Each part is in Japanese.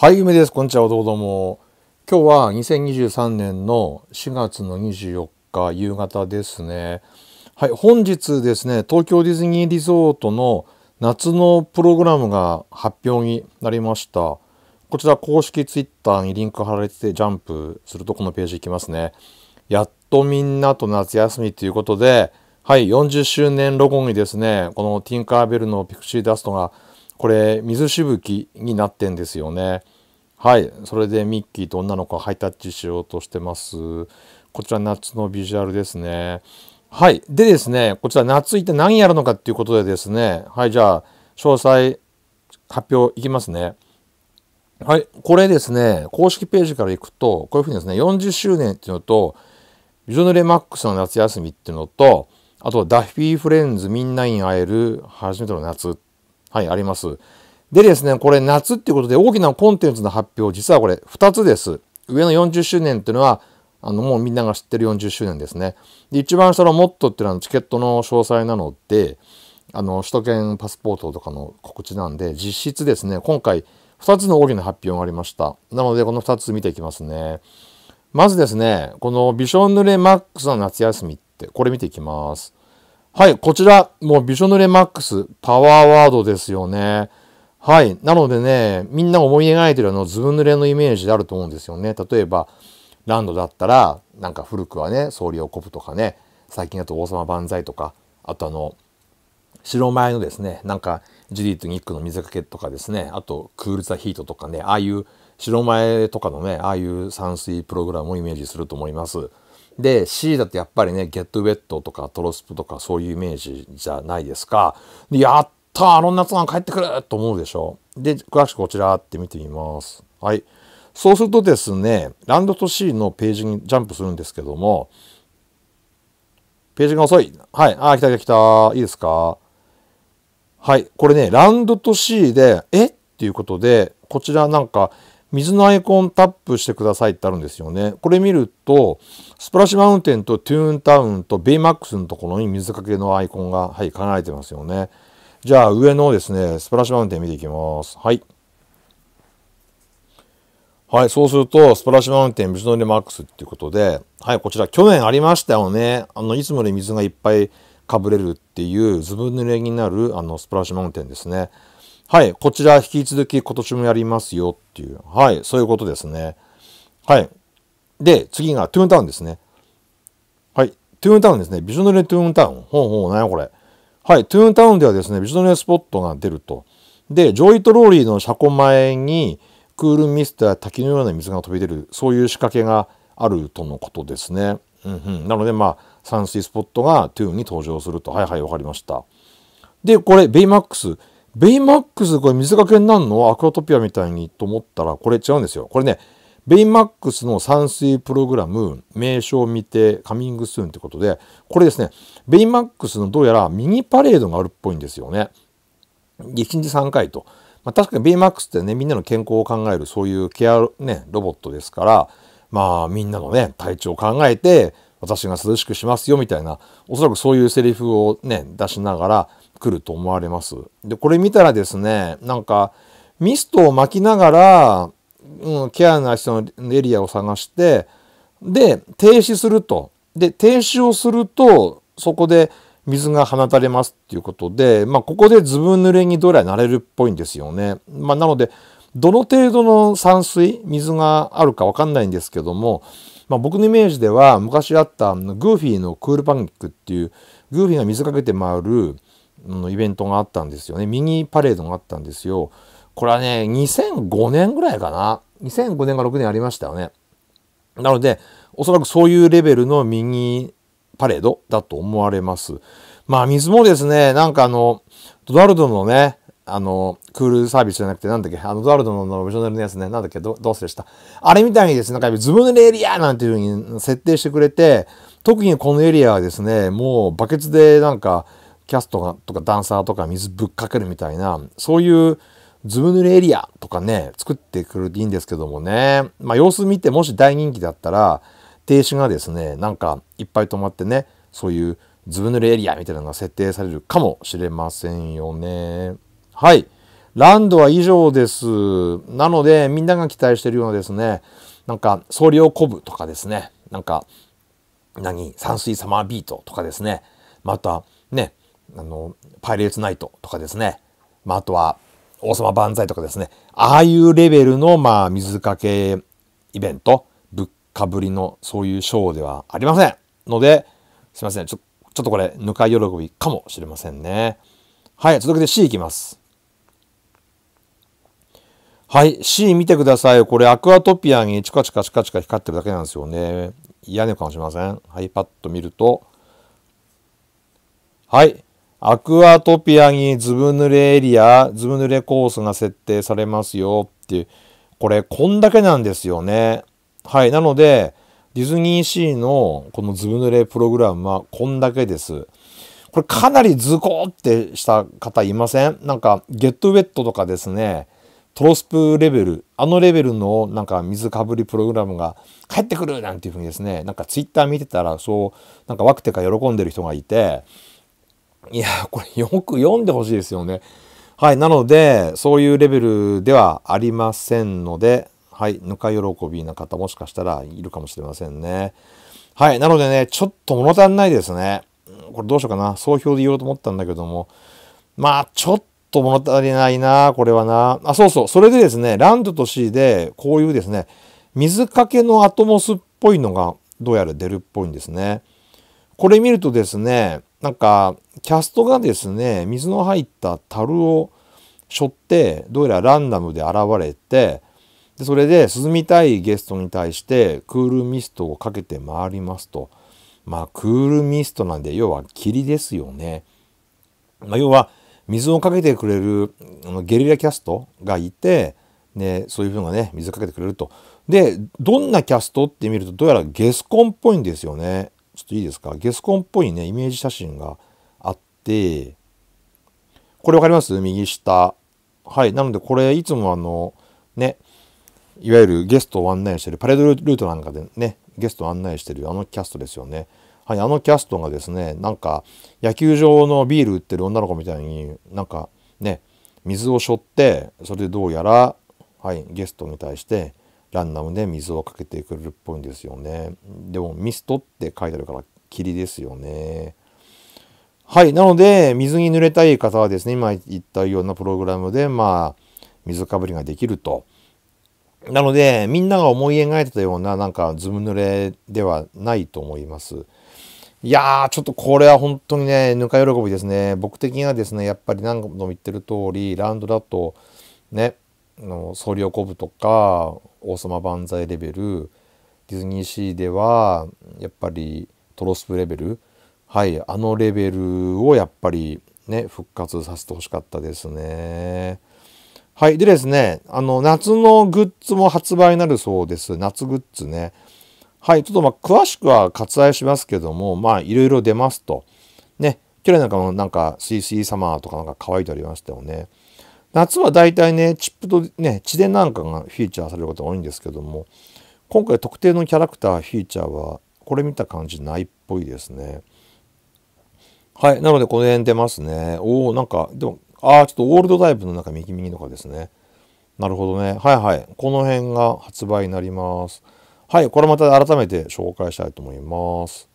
はい、ゆです。こんにちは。どうも。今日は2023年の4月の24日夕方ですね。はい、本日ですね、東京ディズニーリゾートの夏のプログラムが発表になりました。こちら公式 twitter にリンク貼られててジャンプするとこのページ行きますね。やっとみんなと夏休みということで、はい、40周年ロゴにですね、このティンカーベルのピクシーダストがこれ水しぶきになってんですよねはいそれでミッキーと女の子ハイタッチしようとしてますこちら夏のビジュアルですねはいでですねこちら夏行って何やるのかっていうことでですねはいじゃあ詳細発表いきますねはい、これですね、公式ページからいくと、こういうふうにですね、40周年っていうのと、ビジョヌレマックスの夏休みっていうのと、あと、ダッフィーフレンズみんなに会える初めての夏っはい、あります。でですね、これ夏っていうことで大きなコンテンツの発表、実はこれ2つです。上の40周年っていうのは、あの、もうみんなが知ってる40周年ですね。で、一番下のモットっていうのはチケットの詳細なので、あの、首都圏パスポートとかの告知なんで、実質ですね、今回2つの大きな発表がありました。なので、この2つ見ていきますね。まずですね、このびしょ濡れマックスの夏休みって、これ見ていきます。はい、こちら、もうびしょ濡れマックス、パワーワードですよね。はい。なのでね、みんな思い描いてるあの、ずぶ濡れのイメージであると思うんですよね。例えば、ランドだったら、なんか古くはね、総理をコぶとかね、最近だと王様万歳とか、あとあの、白米のですね、なんか、ジューィニックの水かけとかですね、あと、クール・ザ・ヒートとかね、ああいう、白米とかのね、ああいう散水プログラムをイメージすると思います。で C だってやっぱりね「ゲットウェット」とか「トロスプ」とかそういうイメージじゃないですか。でやったあの夏が帰ってくると思うでしょ。で詳しくこちらって見てみます。はい。そうするとですねランドと C のページにジャンプするんですけどもページが遅い。はい。あ、来た来た来た。いいですかはい。これね、ランドと C で、えっていうことで、こちらなんか、水のアイコンタップしてくださいってあるんですよね。これ見ると、スプラッシュマウンテンとトゥーンタウンとベイマックスのところに水かけのアイコンが、はい、考えてますよね。じゃあ上のですね、スプラッシュマウンテン見ていきます。はい。はい、そうすると、スプラッシュマウンテン、水のれマックスっていうことで、はい、こちら去年ありましたよね。あの、いつもより水がいっぱいかぶれるっていうずぶ濡れになるあのスプラッシュマウンテンですね。はい、こちら引き続き今年もやりますよっていう、はい、そういうことですね。はい。で、次がトゥーンタウンですね。はい、トゥーンタウンですね。ビジョナネトゥーンタウン。ほうほう、なやこれ。はい、トゥーンタウンではですね、ビジョナネスポットが出ると。で、ジョイトローリーの車庫前に、クールミスター滝のような水が飛び出る、そういう仕掛けがあるとのことですね。うんうん、なので、まあ、山水スポットがトゥーンに登場すると。はいはい、わかりました。で、これ、ベイマックス。ベイマックスこれ水がけになるのアクアトピアみたいにと思ったらこれ違うんですよ。これね、ベイマックスの散水プログラム、名称を見てカミングスーンってことで、これですね、ベイマックスのどうやらミニパレードがあるっぽいんですよね。1日3回と。まあ、確かにベイマックスってね、みんなの健康を考えるそういうケア、ね、ロボットですから、まあみんなのね、体調を考えて、私が涼しくしますよみたいな、おそらくそういうセリフをね、出しながら、来ると思われます。で、これ見たらですね、なんか、ミストを巻きながら、うん、ケアな人のエリアを探して、で、停止すると。で、停止をすると、そこで水が放たれますっていうことで、まあ、ここでずぶ濡れにどれなれるっぽいんですよね。まあ、なので、どの程度の散水、水があるかわかんないんですけども、まあ、僕のイメージでは昔あったグーフィーのクールパニックっていうグーフィーが水かけて回るのイベントがあったんですよね。ミニパレードがあったんですよ。これはね、2005年ぐらいかな。2005年か6年ありましたよね。なので、おそらくそういうレベルのミニパレードだと思われます。まあ、水もですね、なんかあの、ドナルドのね、あの、クールサービスじゃなくて、なんだっけ、あの、ドナルドのオリジナルのやつね、なんだっけ、ど、どうせでした。あれみたいにですね、なんかズブ濡レエリアなんていう風に設定してくれて、特にこのエリアはですね、もうバケツでなんか、キャストがとかダンサーとか水ぶっかけるみたいな、そういうずぶ濡れエリアとかね、作ってくるといいんですけどもね、まあ様子見てもし大人気だったら、停止がですね、なんかいっぱい止まってね、そういうずぶ濡れエリアみたいなのが設定されるかもしれませんよね。はい。ランドは以上です。なので、みんなが期待してるようなですね、なんか、総量コブとかですね、なんか、何、山水サマービートとかですね、また、ね、あの、パイレーツナイトとかですね。まあ、あとは、王様万歳とかですね。ああいうレベルの、まあ、水かけイベント、ぶっかぶりの、そういうショーではありません。ので、すいません。ちょ、ちょっとこれ、ぬか喜びかもしれませんね。はい、続けて C いきます。はい、C 見てください。これ、アクアトピアにチカチカチカチカ光ってるだけなんですよね。嫌なのかもしれません。はい、パッと見ると。はい。アクアトピアにずぶ濡れエリア、ずぶ濡れコースが設定されますよっていう、これ、こんだけなんですよね。はい。なので、ディズニーシーのこのずぶ濡れプログラムはこんだけです。これかなりズコーってした方いませんなんか、ゲットウェットとかですね、トロスプレベル、あのレベルのなんか水かぶりプログラムが帰ってくるなんていうふうにですね、なんかツイッター見てたら、そう、なんかワクテか喜んでる人がいて、いや、これよく読んでほしいですよね。はい。なので、そういうレベルではありませんので、はい。ぬか喜びな方もしかしたらいるかもしれませんね。はい。なのでね、ちょっと物足んないですね。これどうしようかな。総評で言おうと思ったんだけども。まあ、ちょっと物足りないな、これはな。あ、そうそう。それでですね、ランドと C で、こういうですね、水かけのアトモスっぽいのが、どうやら出るっぽいんですね。これ見るとですね、なんかキャストがですね水の入った樽を背負ってどうやらランダムで現れてでそれで涼みたいゲストに対してクールミストをかけて回りますとまあクールミストなんで要は霧ですよね。まあ、要は水をかけてくれるゲリラキャストがいて、ね、そういうふうなね水かけてくれると。でどんなキャストって見るとどうやらゲスコンっぽいんですよね。ちょっといいですか、ゲスコンっぽいね、イメージ写真があって、これわかります右下。はい。なので、これ、いつもあの、ね、いわゆるゲストを案内してる、パレードルートなんかでね、ゲストを案内してるあのキャストですよね。はい、あのキャストがですね、なんか、野球場のビール売ってる女の子みたいに、なんかね、水を背負って、それでどうやら、はい、ゲストに対して、ランダムで水をかけてくれるっぽいんですよね。でもミストって書いてあるから霧ですよね。はい。なので、水に濡れたい方はですね、今言ったようなプログラムで、まあ、水かぶりができると。なので、みんなが思い描いてたような、なんか、ズム濡れではないと思います。いやー、ちょっとこれは本当にね、ぬか喜びですね。僕的にはですね、やっぱり何度も言ってる通り、ラウンドだと、ね、の総領こぶ」とか王様万歳レベルディズニーシーではやっぱりトロスプレベルはいあのレベルをやっぱりね復活させてほしかったですね。はい。でですね、あの、夏のグッズも発売になるそうです。夏グッズね。はい。ちょっとまあ、詳しくは割愛しますけども、まあ、いろいろ出ますと。ね。去年なんかもなんか、スイスイサマーとかなんか乾いておりましたよね。夏は大体ね、チップとね、地電なんかがフィーチャーされることが多いんですけども、今回特定のキャラクターフィーチャーは、これ見た感じないっぽいですね。はい、なのでこの辺出ますね。おおなんか、でも、ああ、ちょっとオールドタイプの中右右とかですね。なるほどね。はいはい。この辺が発売になります。はい、これまた改めて紹介したいと思います。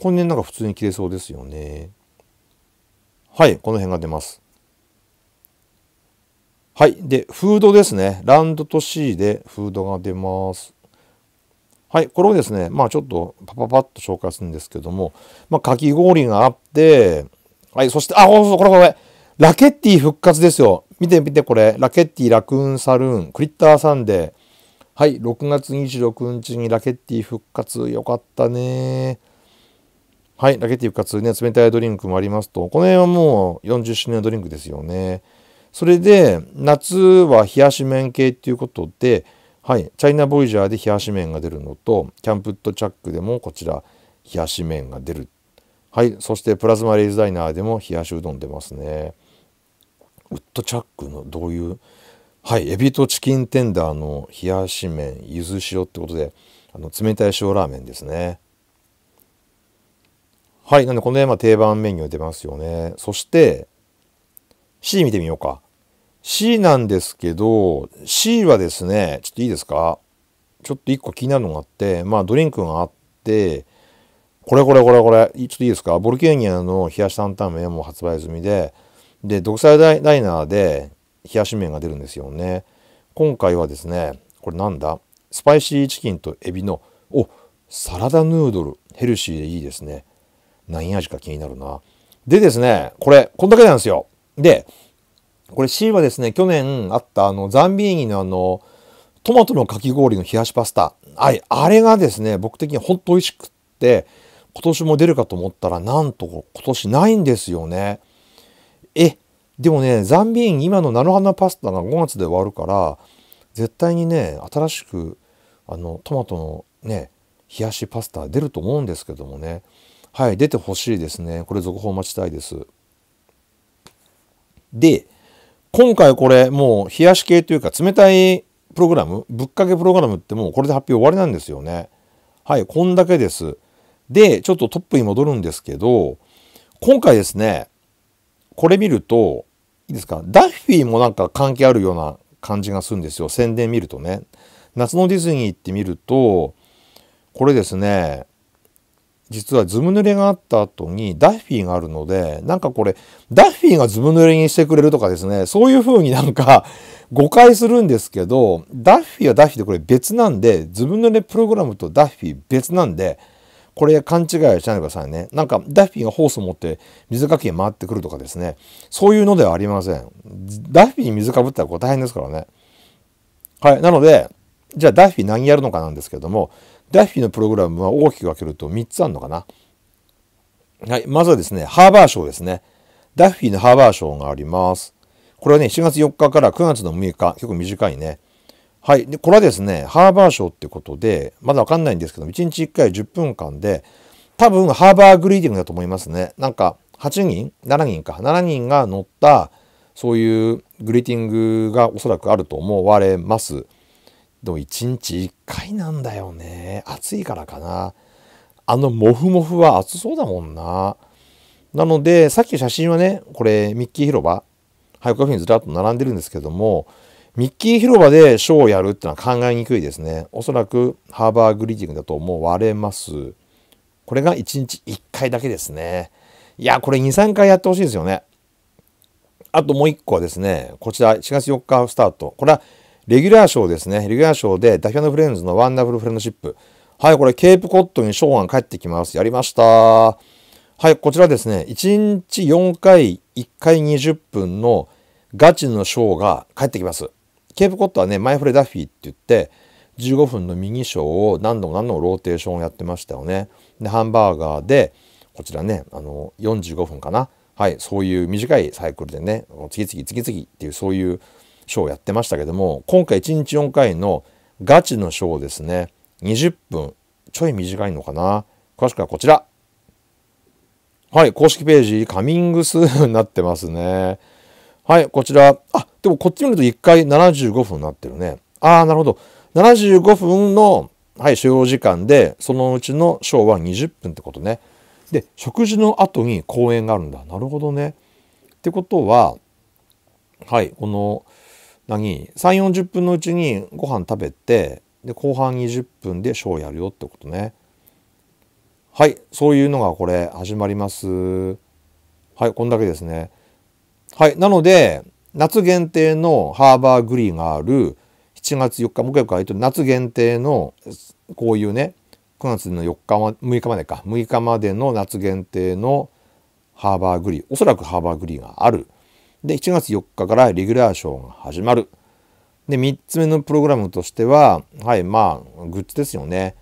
今年なんか普通に切れそうですよね。はい、この辺が出ます。はい。で、フードですね。ランドと C でフードが出ます。はい。これをですね、まあちょっとパパパッと紹介するんですけども、まあかき氷があって、はい。そして、あ、おおこれこれ。ラケッティ復活ですよ。見て見てこれ。ラケッティラクーンサルーン、クリッターサンデー。はい。6月26日にラケッティ復活。よかったねはい。ラケッティ復活ね。冷たいドリンクもありますと。この辺はもう40周年ドリンクですよね。それで夏は冷やし麺系っていうことで、はい、チャイナボイジャーで冷やし麺が出るのとキャンプットチャックでもこちら冷やし麺が出る、はい、そしてプラズマレイズダイナーでも冷やしうどん出ますねウッドチャックのどういうはいエビとチキンテンダーの冷やし麺ゆず塩ってことであの冷たい塩ラーメンですねはいなんでこの辺は定番メニュー出ますよねそして C 見てみようか。C なんですけど、C はですね、ちょっといいですかちょっと一個気になるのがあって、まあドリンクがあって、これこれこれこれ、ちょっといいですかボルケーニアの冷やし担々麺も発売済みで、で、独裁ダイナーで冷やし麺が出るんですよね。今回はですね、これなんだスパイシーチキンとエビの、おサラダヌードル。ヘルシーでいいですね。何味か気になるな。でですね、これ、こんだけなんですよ。で、これ C はですね、去年あったあのザンビーニのあの、トマトのかき氷の冷やしパスタ。はい、あれがですね、僕的にほんと美味しくって、今年も出るかと思ったら、なんと今年ないんですよね。え、でもね、ザンビーニ今の菜の花パスタが5月で終わるから、絶対にね、新しく、あの、トマトのね、冷やしパスタ出ると思うんですけどもね。はい、出てほしいですね。これ続報待ちたいです。で、今回これもう冷やし系というか冷たいプログラム、ぶっかけプログラムってもうこれで発表終わりなんですよね。はい、こんだけです。で、ちょっとトップに戻るんですけど、今回ですね、これ見ると、いいですか、ダッフィーもなんか関係あるような感じがするんですよ。宣伝見るとね。夏のディズニーって見ると、これですね、実はズム濡れがあった後にダッフィーがあるので、なんかこれ、ダッフィーがズム濡れにしてくれるとかですね、そういう風になんか 誤解するんですけど、ダッフィーはダッフィーでこれ別なんで、ズム濡れプログラムとダッフィー別なんで、これ勘違いしないでくださいね。なんかダッフィーがホースを持って水かきに回ってくるとかですね、そういうのではありません。ダッフィーに水かぶったらこれ大変ですからね。はい。なので、じゃあダッフィー何やるのかなんですけども、ダッフィーのプログラムは大きく分けると3つあるのかな。はい。まずはですね、ハーバー賞ですね。ダッフィーのハーバー賞があります。これはね、7月4日から9月の6日、結構短いね。はい。で、これはですね、ハーバー賞ってことで、まだわかんないんですけど、1日1回10分間で、多分ハーバーグリーディングだと思いますね。なんか、8人 ?7 人か。7人が乗った、そういうグリーティングがおそらくあると思われます。でも1日1回なんだよね。暑いからかな。あのモフモフは暑そうだもんな。なので、さっき写真はね、これミッキー広場、ハイコカフェにずらっと並んでるんですけども、ミッキー広場でショーをやるってのは考えにくいですね。おそらくハーバーグリーティングだと思われます。これが1日1回だけですね。いや、これ2、3回やってほしいですよね。あともう1個はですね、こちら4月4日スタート。これはレギュラー賞ですね。レギュラー賞で、ダヒャノフレンズのワンダフルフレンドシップ。はい、これ、ケープコットンに賞が返ってきます。やりました。はい、こちらですね、1日4回、1回20分のガチの賞が返ってきます。ケープコットはね、マイフレダフィーって言って、15分のミニショーを何度も何度もローテーションをやってましたよね。で、ハンバーガーで、こちらね、あの、45分かな。はい、そういう短いサイクルでね、次々次々っていう、そういうショーやってましたけども、今回1日4回のガチのショーですね。20分、ちょい短いのかな。詳しくはこちら。はい、公式ページ、カミングスーンになってますね。はい、こちら。あ、でもこっち見ると1回75分になってるね。ああ、なるほど。75分の、はい、所要時間で、そのうちのショーは20分ってことね。で、食事の後に公演があるんだ。なるほどね。ってことは、はい、この、何340分のうちにご飯食べてで後半20分でショーやるよってことねはいそういうのがこれ始まりますはいこんだけですねはいなので夏限定のハーバーグリーがある7月4日もう一回言う夏限定のこういうね9月の4日は6日までか6日までの夏限定のハーバーグリーおそらくハーバーグリーがあるで、1月4日からレギュラーショーが始まる。で、3つ目のプログラムとしては、はい、まあ、グッズですよね。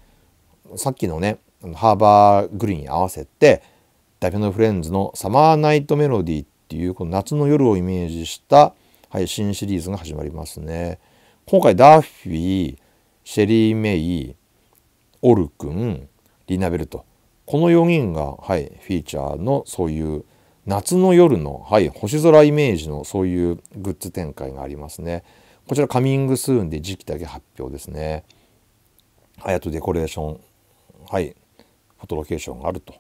さっきのね、ハーバーグリーンに合わせて、ダビノフレンズのサマーナイトメロディーっていう、この夏の夜をイメージした、はい、新シリーズが始まりますね。今回、ダーフィー、シェリー・メイ、オル君、リナベルト。この4人が、はい、フィーチャーのそういう夏の夜の、はい、星空イメージのそういうグッズ展開がありますね。こちらカミングスーンで時期だけ発表ですね。あやとデコレーション、はい、フォトロケーションがあると。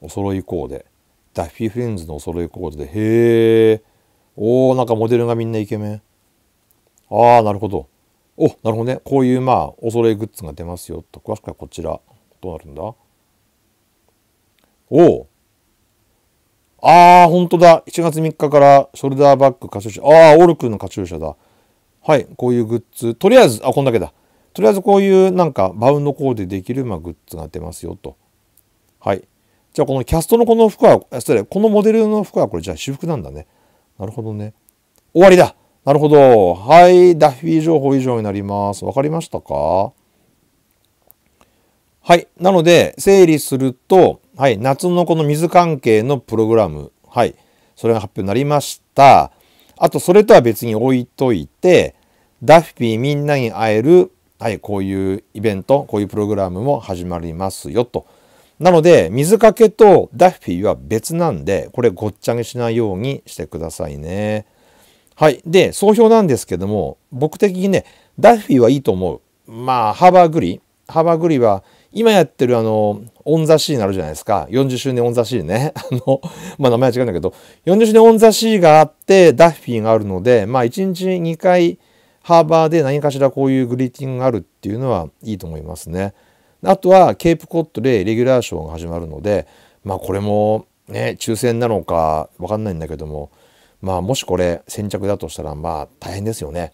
お揃いコーデ。ダッフィーフレンズのお揃いコーデで、へえ、おー、なんかモデルがみんなイケメン。ああ、なるほど。お、なるほどね。こういう、まあ、お揃いグッズが出ますよと。詳しくはこちら。どうなるんだおおああ、本当だ。7月3日からショルダーバッグカチューシャ。ああ、オルクのカチューシャだ。はい、こういうグッズ。とりあえず、あ、こんだけだ。とりあえずこういうなんかバウンドコーデできる、まあ、グッズが出ますよと。はい。じゃあこのキャストのこの服は、失礼、このモデルの服はこれじゃあ私服なんだね。なるほどね。終わりだなるほど。はい。ダッフィー情報以上になります。わかりましたかはい。なので、整理すると、はい、夏のこの水関係のプログラム、はい、それが発表になりました。あと、それとは別に置いといて、ダフィーみんなに会える、はい、こういうイベント、こういうプログラムも始まりますよと。なので、水かけとダッフィーは別なんで、これごっちゃにしないようにしてくださいね。はい。で、総評なんですけども、僕的にね、ダッフィーはいいと思う。まあ、ハーバーグリハーバーグリは今やってるあの、オンザシーンあるじゃないですか。40周年オンザシーね。あの、まあ名前は違うんだけど、40周年オンザシーがあって、ダッフィーがあるので、まあ1日2回ハーバーで何かしらこういうグリーティングがあるっていうのはいいと思いますね。あとはケープコットでレギュラーショーが始まるので、まあこれもね、抽選なのかわかんないんだけども、まあもしこれ先着だとしたらまあ大変ですよね。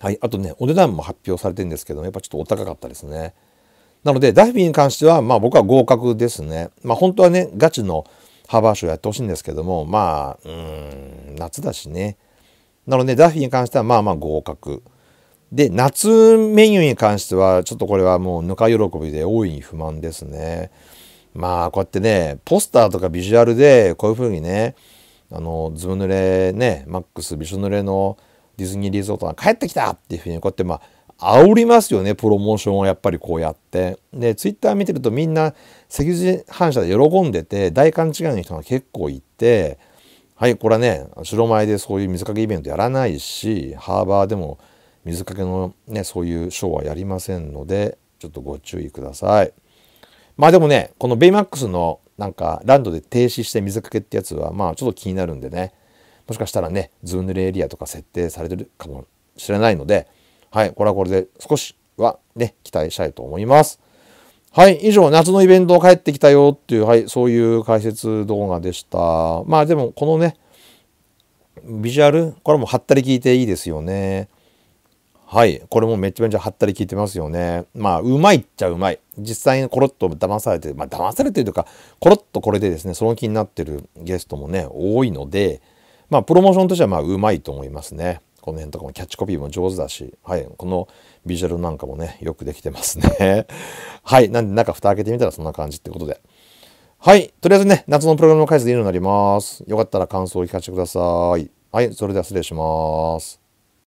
はい、あとね、お値段も発表されてるんですけども、やっぱちょっとお高かったですね。なので、ダフィーに関しては、まあ僕は合格ですね。まあ本当はね、ガチのハーバー賞やってほしいんですけども、まあ、うん、夏だしね。なので、ダフィーに関しては、まあまあ合格。で、夏メニューに関しては、ちょっとこれはもうぬか喜びで大いに不満ですね。まあ、こうやってね、ポスターとかビジュアルで、こういうふうにね、あの、ズム濡れね、マックスびしょ濡れのディズニーリゾートが帰ってきたっていうふうに、こうやってまあ、煽りますよね、プロモーションをやっぱりこうやって。で、ツイッター見てるとみんな赤字反射で喜んでて、大勘違いの人が結構いて、はい、これはね、白米でそういう水かけイベントやらないし、ハーバーでも水かけのね、そういうショーはやりませんので、ちょっとご注意ください。まあでもね、このベイマックスのなんかランドで停止して水かけってやつは、まあちょっと気になるんでね、もしかしたらね、ズームレエリアとか設定されてるかもしれないので、はい、これはこれで少しはね、期待したいと思います。はい、以上、夏のイベント帰ってきたよっていう、はい、そういう解説動画でした。まあでも、このね、ビジュアル、これも貼ったり聞いていいですよね。はい、これもめちゃめちゃ貼ったり聞いてますよね。まあ、うまいっちゃうまい。実際にコロッと騙されて、まあ、騙されてるというか、コロッとこれでですね、その気になってるゲストもね、多いので、まあ、プロモーションとしては、まあ、うまいと思いますね。この辺とかもキャッチコピーも上手だし、はい、このビジュアルなんかもね、よくできてますね。はい、なんで中蓋開けてみたらそんな感じってことで。はい、とりあえずね、夏のプログラム解説でいいのになります。よかったら感想を聞かせてください。はい、それでは失礼します。